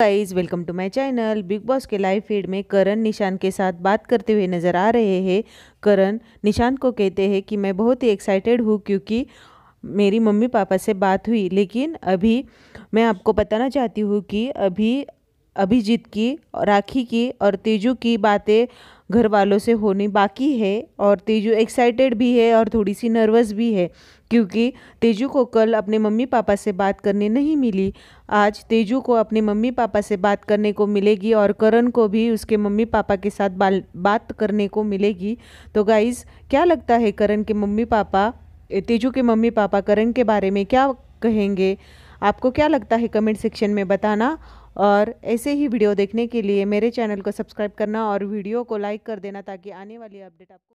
guys welcome to my channel Bigg Boss के live feed में करण निशान के साथ बात करते हुए नज़र आ रहे हैं करण निशान को कहते हैं कि मैं बहुत ही एक्साइटेड हूँ क्योंकि मेरी मम्मी पापा से बात हुई लेकिन अभी मैं आपको बताना चाहती हूँ कि अभी अभिजीत की राखी की और तेजू की बातें घर वालों से होनी बाकी है और तेजू एक्साइटेड भी है और थोड़ी सी नर्वस भी है क्योंकि तेजू को कल अपने मम्मी पापा से बात करने नहीं मिली आज तेजू को अपने मम्मी पापा से बात करने को मिलेगी और करण को भी उसके मम्मी पापा के साथ बात करने को मिलेगी तो गाइज़ क्या लगता है करण के मम्मी पापा तेजू के मम्मी पापा करण के बारे में क्या कहेंगे आपको क्या लगता है कमेंट सेक्शन में बताना और ऐसे ही वीडियो देखने के लिए मेरे चैनल को सब्सक्राइब करना और वीडियो को लाइक कर देना ताकि आने वाली अपडेट आपको